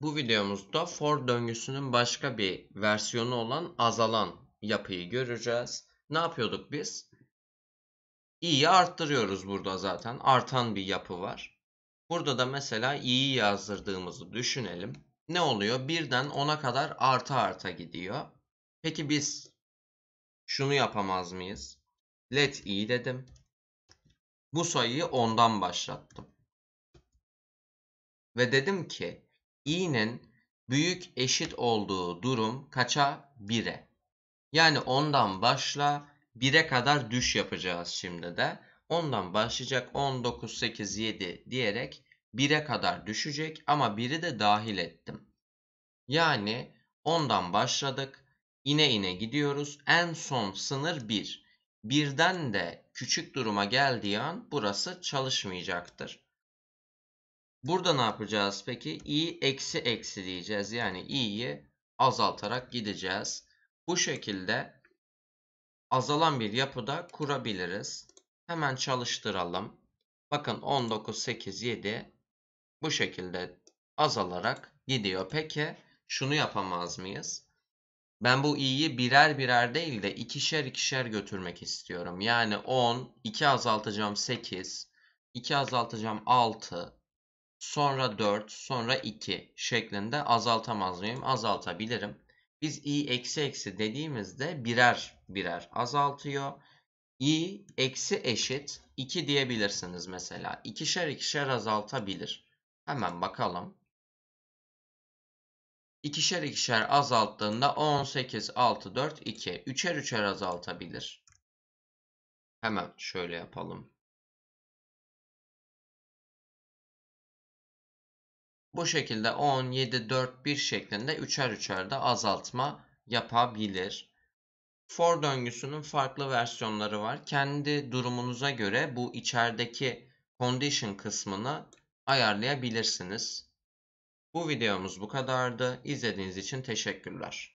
Bu videomuzda for döngüsünün başka bir versiyonu olan azalan yapıyı göreceğiz. Ne yapıyorduk biz? i'yi arttırıyoruz burada zaten. Artan bir yapı var. Burada da mesela i'yi yazdırdığımızı düşünelim. Ne oluyor? Birden 10'a kadar arta arta gidiyor. Peki biz şunu yapamaz mıyız? Let i dedim. Bu sayıyı 10'dan başlattım. Ve dedim ki i'nin büyük eşit olduğu durum kaça? 1'e. Yani 10'dan başla 1'e kadar düş yapacağız şimdi de. 10'dan başlayacak 10, 9, 8, 7 diyerek 1'e kadar düşecek ama 1'i de dahil ettim. Yani 10'dan başladık. İne ine gidiyoruz. En son sınır 1. Birden de küçük duruma geldiği an burası çalışmayacaktır. Burada ne yapacağız peki? i eksi eksi diyeceğiz. Yani i'yi azaltarak gideceğiz. Bu şekilde azalan bir yapıda kurabiliriz. Hemen çalıştıralım. Bakın 19, 8, 7 bu şekilde azalarak gidiyor. Peki şunu yapamaz mıyız? Ben bu i'yi birer birer değil de ikişer ikişer götürmek istiyorum. Yani 10, 2 azaltacağım 8, 2 azaltacağım 6, sonra 4, sonra 2 şeklinde azaltamaz mıyım? Azaltabilirim. Biz i eksi eksi dediğimizde birer birer azaltıyor. i eksi eşit 2 diyebilirsiniz mesela. İkişer ikişer azaltabilir. Hemen bakalım. İkişer ikişer azalttığında 18, 6, 4, 2. Üçer üçer azaltabilir. Hemen şöyle yapalım. Bu şekilde 10, 7, 4, 1 şeklinde üçer üçer de azaltma yapabilir. For döngüsünün farklı versiyonları var. Kendi durumunuza göre bu içerideki condition kısmını ayarlayabilirsiniz. Bu videomuz bu kadardı. İzlediğiniz için teşekkürler.